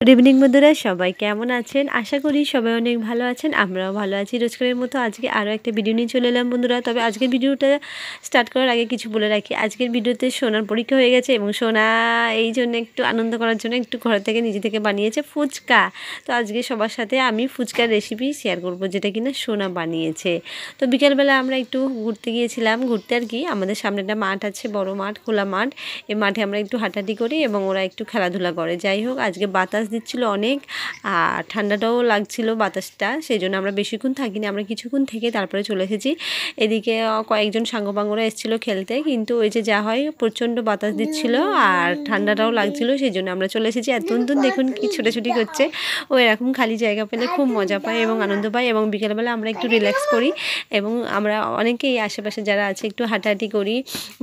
good evening বন্ধুরা সবাই কেমন আছেন আশা করি সবাই অনেক ভালো আছেন আমরাও ভালো আছি রোজকারের মতো আজকে আরও একটা ভিডিও নিয়ে চলে এলাম বন্ধুরা তবে আজকের ভিডিওটা স্টার্ট করার আগে কিছু বলে রাখি আজকের ভিডিওতে সোনার পরীক্ষা হয়ে গেছে এবং সোনা এই জন্য একটু আনন্দ করার জন্য একটু ঘর থেকে নিজে থেকে বানিয়েছে ফুচকা তো আজকে সবার সাথে আমি ফুচকার রেসিপি শেয়ার করব যেটা কিনা সোনা বানিয়েছে তো বিকালবেলা আমরা একটু ঘুরতে গিয়েছিলাম ঘুরতে আর কি আমাদের সামনে একটা মাঠ আছে বড় মাঠ খোলা মাঠ এই মাঠে আমরা একটু হাঁটাহাঁটি করি এবং ওরা একটু খেলাধুলা করে যাই হোক আজকে বাতাস বাতাস দিচ্ছিল অনেক আর ঠান্ডাটাও লাগছিল বাতাসটা সেই জন্য আমরা বেশিক্ষণ থাকিনি আমরা কিছুক্ষণ থেকে তারপরে চলে এসেছি এদিকে কয়েকজন সাঙ্গপাঙ্গরা এসেছিল খেলতে কিন্তু ওই যে যা হয় প্রচণ্ড বাতাস দিচ্ছিল আর ঠান্ডাটাও লাগছিল সেই জন্য আমরা চলে এসেছি আর তুন দেখুন কি ছোটাছুটি করছে ও এরকম খালি জায়গা পেলে খুব মজা পায় এবং আনন্দ পায় এবং বিকেলবেলা আমরা একটু রিল্যাক্স করি এবং আমরা অনেকেই আশেপাশে যারা আছে একটু হাঁটাহাঁটি করি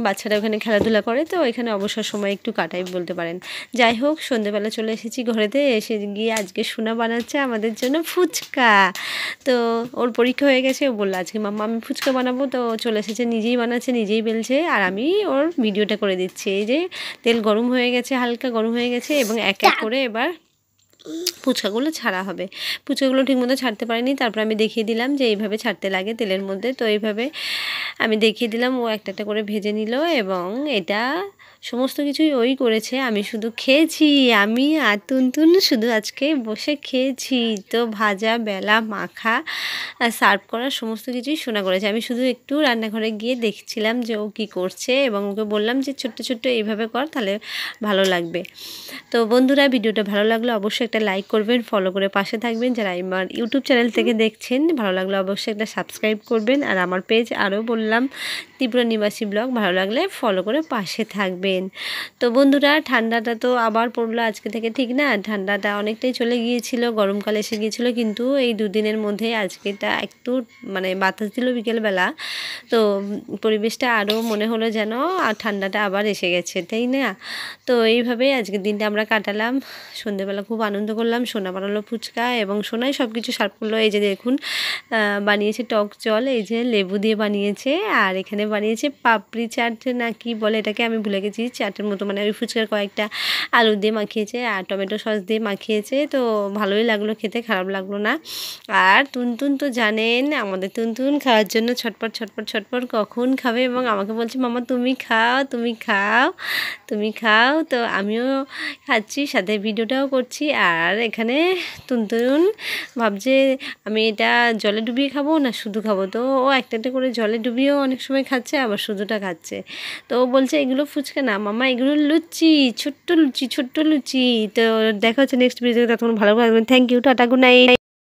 বাচ্চারা ওখানে খেলাধুলা করে তো ওইখানে অবসর সময় একটু কাটাই বলতে পারেন যাই হোক সন্ধ্যেবেলা চলে এসেছি ঘরে সাথে এসে গিয়ে আজকে সোনা বানাচ্ছে আমাদের জন্য ফুচকা তো ওর পরীক্ষা হয়ে গেছে ও বললো আজকে মাম্মা আমি ফুচকা বানাবো তো চলে এসেছে নিজেই বানাচ্ছে নিজেই বেলছে আর আমি ওর ভিডিওটা করে দিচ্ছি এই যে তেল গরম হয়ে গেছে হালকা গরম হয়ে গেছে এবং এক এক করে এবার ফুচকাগুলো ছাড়া হবে ফুচকাগুলো ঠিকমতো ছাড়তে পারিনি তারপর আমি দেখিয়ে দিলাম যে এইভাবে ছাড়তে লাগে তেলের মধ্যে তো এইভাবে আমি দেখিয়ে দিলাম ও একটা একটা করে ভেজে নিল এবং এটা সমস্ত কিছুই ওই করেছে আমি শুধু খেয়েছি আমি আর তুন শুধু আজকে বসে খেয়েছি তো ভাজা বেলা মাখা সার্ভ করা সমস্ত কিছুই শোনা করেছে আমি শুধু একটু রান্নাঘরে গিয়ে দেখছিলাম যে ও কি করছে এবং ওকে বললাম যে ছোট্ট ছোট্ট এইভাবে কর তাহলে ভালো লাগবে তো বন্ধুরা ভিডিওটা ভালো লাগলে অবশ্যই একটা লাইক করবেন ফলো করে পাশে থাকবেন যারা আমার ইউটিউব চ্যানেল থেকে দেখছেন ভালো লাগলে অবশ্যই একটা সাবস্ক্রাইব করবেন আর আমার পেজ আরও বললাম তীব্র নিবাসী ব্লগ ভালো লাগলে ফলো করে পাশে থাকবেন তো বন্ধুরা ঠান্ডাটা তো আবার পড়লো আজকে থেকে ঠিক না ঠান্ডাটা অনেকটাই চলে গিয়েছিল গরমকাল এসে গিয়েছিল কিন্তু এই দুদিনের মধ্যে আজকেটা একটু মানে বাতাস দিল বিকেলবেলা তো পরিবেশটা আরও মনে হলো যেন আর ঠান্ডাটা আবার এসে গেছে তাই না তো এইভাবেই আজকের দিনটা আমরা কাটালাম সন্ধেবেলা খুব আনন্দ করলাম সোনা বানালো ফুচকা এবং সোনায় সব কিছু সার্ভ করলো এই যে দেখুন বানিয়েছে টক জল এই যে লেবু দিয়ে বানিয়েছে আর এখানে বানিয়েছে পাপড়ি চাট না কি বলে এটাকে আমি ভুলে গেছি চাটের মতো মানে ওই ফুচকার কয়েকটা আলু দিয়ে মাখিয়েছে আর টমেটো সস দিয়ে মাখিয়েছে তো ভালোই লাগলো খেতে খারাপ লাগলো না আর তুনতুন তো জানেন আমাদের তুনতুন খাওয়ার জন্য ছটপট ছটপট ছটপট কখন খাবে এবং আমাকে বলছে মামা তুমি খাও তুমি খাও তুমি খাও তো আমিও খাচ্ছি সাথে ভিডিওটাও করছি আর এখানে তুনতুন ভাবছে আমি এটা জলে ডুবিয়ে খাবো না শুধু খাবো তো ও একটা একটা করে জলে ডুবিয়েও অনেক সময় খাচ্ছে আবার শুধুটা খাচ্ছে তো ও বলছে এগুলো ফুচকা না মামা এগুলো লুচি ছোট্ট লুচি ছোট্ট লুচি তো দেখা হচ্ছে নেক্সট ভিডিওতে তখন ভালো thank you tata good night